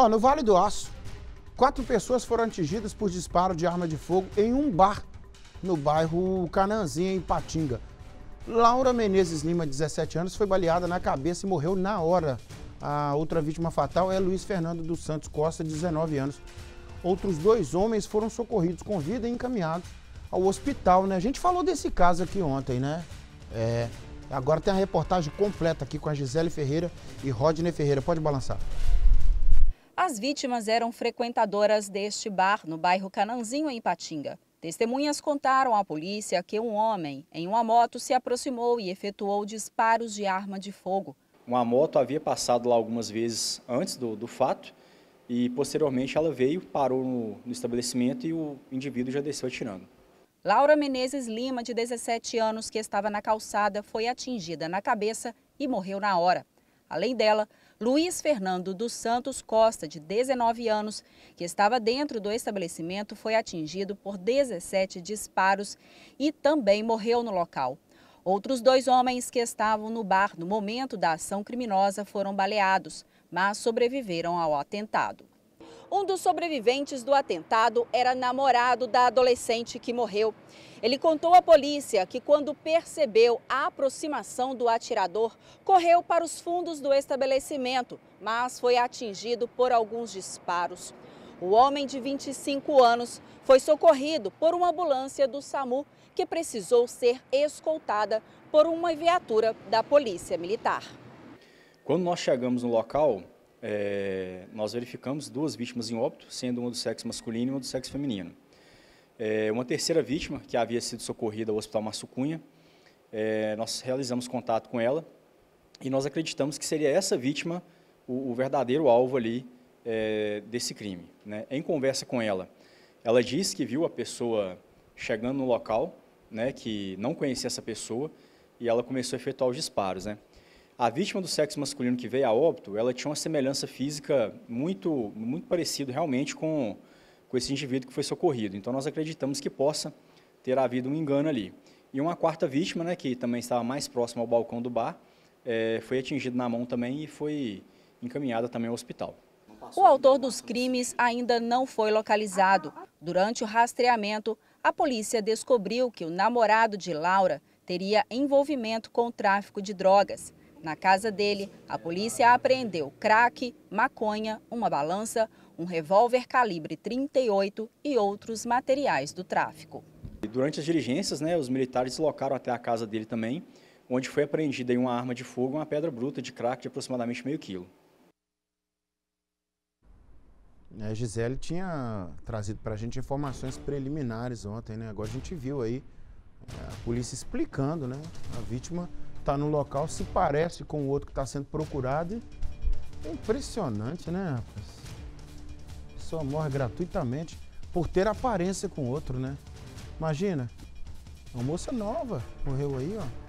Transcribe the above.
Ó, no Vale do Aço, quatro pessoas foram atingidas por disparo de arma de fogo em um bar no bairro Cananzinha em Patinga. Laura Menezes Lima, 17 anos, foi baleada na cabeça e morreu na hora. A outra vítima fatal é Luiz Fernando dos Santos Costa, 19 anos. Outros dois homens foram socorridos com vida e encaminhados ao hospital, né? A gente falou desse caso aqui ontem, né? É. Agora tem a reportagem completa aqui com a Gisele Ferreira e Rodney Ferreira. Pode balançar. As vítimas eram frequentadoras deste bar no bairro Cananzinho, em Patinga. Testemunhas contaram à polícia que um homem em uma moto se aproximou e efetuou disparos de arma de fogo. Uma moto havia passado lá algumas vezes antes do, do fato e posteriormente ela veio, parou no, no estabelecimento e o indivíduo já desceu atirando. Laura Menezes Lima, de 17 anos, que estava na calçada, foi atingida na cabeça e morreu na hora. Além dela, Luiz Fernando dos Santos Costa, de 19 anos, que estava dentro do estabelecimento, foi atingido por 17 disparos e também morreu no local. Outros dois homens que estavam no bar no momento da ação criminosa foram baleados, mas sobreviveram ao atentado. Um dos sobreviventes do atentado era namorado da adolescente que morreu. Ele contou à polícia que, quando percebeu a aproximação do atirador, correu para os fundos do estabelecimento, mas foi atingido por alguns disparos. O homem de 25 anos foi socorrido por uma ambulância do SAMU que precisou ser escoltada por uma viatura da Polícia Militar. Quando nós chegamos no local, é, nós verificamos duas vítimas em óbito, sendo uma do sexo masculino e uma do sexo feminino. É, uma terceira vítima, que havia sido socorrida ao Hospital Massucunha, é, nós realizamos contato com ela e nós acreditamos que seria essa vítima o, o verdadeiro alvo ali é, desse crime. Né? Em conversa com ela, ela disse que viu a pessoa chegando no local, né, que não conhecia essa pessoa, e ela começou a efetuar os disparos. Né? A vítima do sexo masculino que veio a óbito, ela tinha uma semelhança física muito, muito parecida realmente com, com esse indivíduo que foi socorrido. Então, nós acreditamos que possa ter havido um engano ali. E uma quarta vítima, né, que também estava mais próxima ao balcão do bar, é, foi atingida na mão também e foi encaminhada também ao hospital. O autor dos crimes ainda não foi localizado. Durante o rastreamento, a polícia descobriu que o namorado de Laura teria envolvimento com o tráfico de drogas. Na casa dele, a polícia apreendeu crack, maconha, uma balança, um revólver calibre 38 e outros materiais do tráfico. Durante as diligências, né, os militares deslocaram até a casa dele também, onde foi apreendida uma arma de fogo e uma pedra bruta de crack de aproximadamente meio quilo. A é, Gisele tinha trazido para a gente informações preliminares ontem, né? Agora a gente viu aí é, a polícia explicando, né? A vítima está no local se parece com o outro que está sendo procurado. É impressionante, né, rapaz? Só pessoa morre gratuitamente por ter aparência com o outro, né? Imagina, uma moça nova morreu aí, ó.